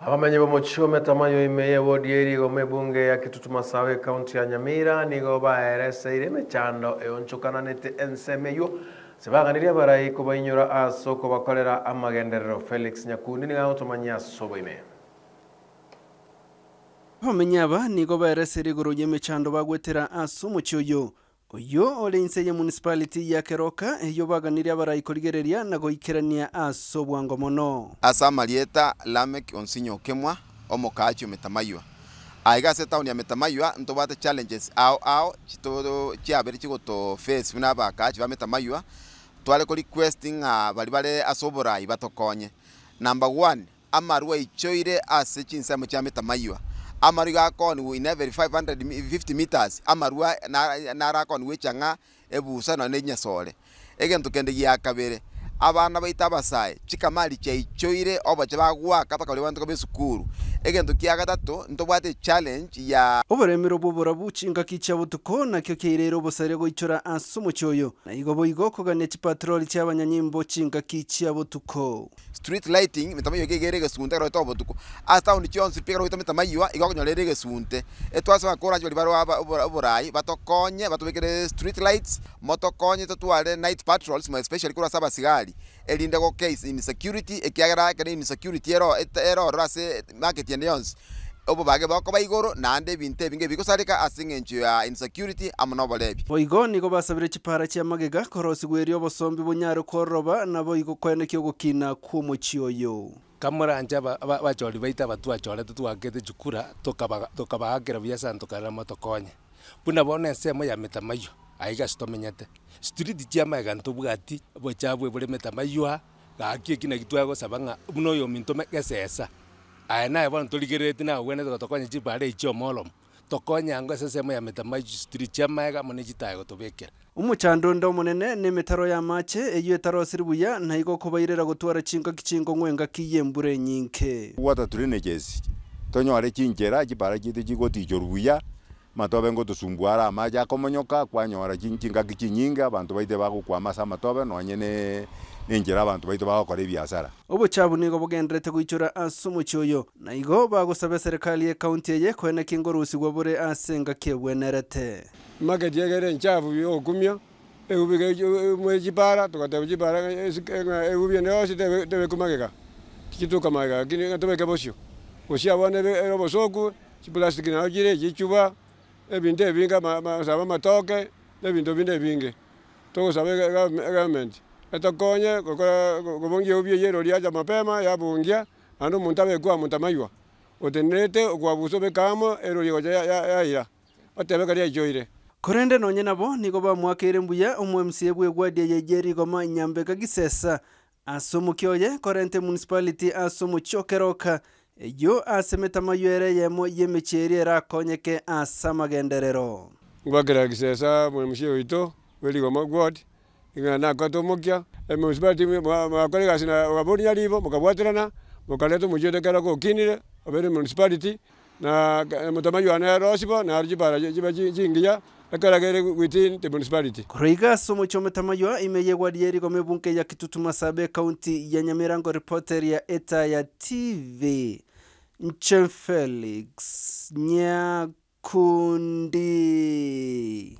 abamenyi bomuchome tamayo imeye wodi erigome bunge ya kitutuma sawe kaunti ya nyamira nigo baereseire emechando eyonchukananete enseme yo sebag'anirie abarai kobainyora ase kobakorera amagenderero felix nyakundi niga gotomanya ase oboime bamenyi aba nigo baereseire igoro ya emechando bagwetera ase omochio oyo Uyo ore inseye municipality ya keroka eyo baganiria abarayikorigereria na goikerania ase obwango mono ase amarieta lamek onsinyo okemwa omokachi ometamaiywa aiga ase etaoni yametamaiywa ntobwate challenges ao ao chiabere chigotoface buna abakachi bametamaiywa tware ko requesting ng'a ah, bali bare ase oborai batokonye number one amarwa eichoire ase chinsemo chiametamaiywa ama rigakonwo ine 550 meters ama rua narakonwo ichang'a ebucano ne nyecore egento kende gia kabere abana baita abasae chikamari chaichoire obache bagwaka bakabari bantu kabe sukuru egento kia gatatu ntobwate challenge ya oboremere bobora buchinga kicha butuko keire keirero bosare goichora ansu oyo na igo boigo kogane chipatrol abanyanyimbo chinga kicha butuko street lighting mitamayo kegere gesunte ro to butuko asta undi chonsi pigaro ito mitamayo igo konyolere gesunte etwasa bakora jori baro oborai batokonye batobekere street lights motokonye totware night patrols mo especially kura saba sigari erinde go case insecurity ekiagera kene insecurity ero ero rase market tiende yonsi obo bage ba igoro naende ebinto ebi ngebi bigosareka ase eng'encho ya insecurity amo na oborebi boigo nigo basabire chipara chia magega korosigoeria obosombi bonyare koroba nabo igo kweneki ogokina kwa omochi oyo kamoranja bachori baita abatu achorete twakete chukura tokabahakera biasa ntokarama tokonye buna bono ense emo yamete mayo aiga sitomenyete situriti chiamaega ntobwati bochabwe boremete maywa gaki ekina gitwagosaba ng'a buna oyo ominto gesesa aye naye bono torigerereti nawe bwene togotokonya chibare ichio molom tokonyanga esese emo ya metama chitiri chia maega amo nechitaya gotobekera omochando omonene ne emetaro ya mache eywo etarosiri buya na igo okobairera gotwara chingaki chingong'wa engaki ya embura enyinke gwata turi na egesi tonyore chinchera chibara chitu chigotichorwa matobe ngotusumbuara amaji akomonyoka kwanyora chingaki chinyinge abanto baite bagokwama ase amatobe nonye ne enchera abanto baito bagokora ebiasara obochabu nigo bogenderete goichora ase omochio oyo na igo ya eserikali ekaunti eye koena kingo rusigwa bore ase engaki ebwenerete mageti egere enchafu yokumia eubike mwechibara tugateba chibara eubia neosi tebekumageka chitukamageka kini gatobeke bosio bosia bone ere obosoku chiplastic nayo chire chichuba ebinto ebinge amasaba amatoke nebinto binde ebinge togosaba egavement etokonye kobongia obio eyero riacha mapema yabungia naende omonto abekwa monto amaywa otenerete okwabusa obekamo ero rigocha yaira otebe kari aichoire korende nonye nabo nigo bamwakere mbuya omwe-mca bwa egwadi eye gyerigoma nyambeka gisesa ase omokioye korente municipality ase yo asemetamo ywereyemo y'emicheri erakonyeke asa amagenderero ubageragisa esa mwe mushie oito weligoma gwod ing'ana nakwata omokia emunicipality mwakora egasi aborinya ribo mukabwaterana mukareta omochio ekero gokinire obere municipality na mutama ywane na narojibara jiba jingiya ekaragere within the municipality kuriga somo chome ywa imeye gwarieri gome mebunke ya kitutuma sabe county ya nyamirango reporter ya eta ya tv Mchenfelix Nyakundi.